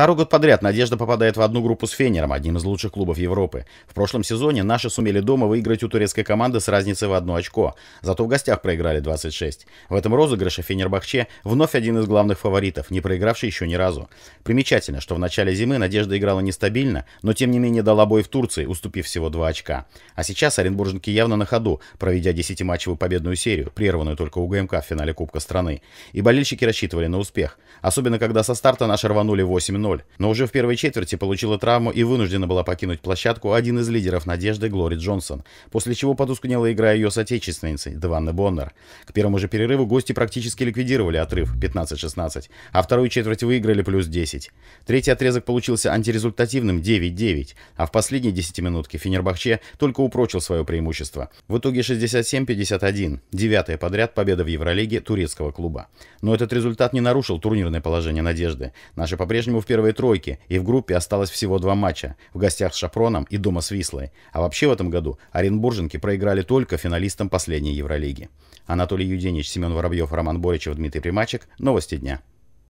Второй год подряд «Надежда» попадает в одну группу с «Фенером», одним из лучших клубов Европы. В прошлом сезоне наши сумели дома выиграть у турецкой команды с разницей в одно очко, зато в гостях проиграли 26. В этом розыгрыше Фенербахче вновь один из главных фаворитов, не проигравший еще ни разу. Примечательно, что в начале зимы «Надежда» играла нестабильно, но тем не менее дала бой в Турции, уступив всего два очка. А сейчас оренбурженки явно на ходу, проведя 10-матчевую победную серию, прерванную только у ГМК в финале Кубка страны. И болельщики рассчитывали на успех, особенно когда со старта наши рванули 8 -0. 0, но уже в первой четверти получила травму и вынуждена была покинуть площадку один из лидеров «Надежды» Глори Джонсон, после чего потускнела игра ее соотечественницы Деванны Боннер. К первому же перерыву гости практически ликвидировали отрыв 15-16, а вторую четверть выиграли плюс 10. Третий отрезок получился антирезультативным 9-9, а в последней десятиминутке Фенербахче только упрочил свое преимущество. В итоге 67-51, девятая подряд победа в Евролиге турецкого клуба. Но этот результат не нарушил турнирное положение «Надежды». Наши по-прежнему в первой первой тройке и в группе осталось всего два матча – в гостях с Шапроном и дома с Вислой. А вообще в этом году оренбурженки проиграли только финалистам последней Евролиги. Анатолий Юденич, Семен Воробьев, Роман Боричев, Дмитрий Примачек. Новости дня.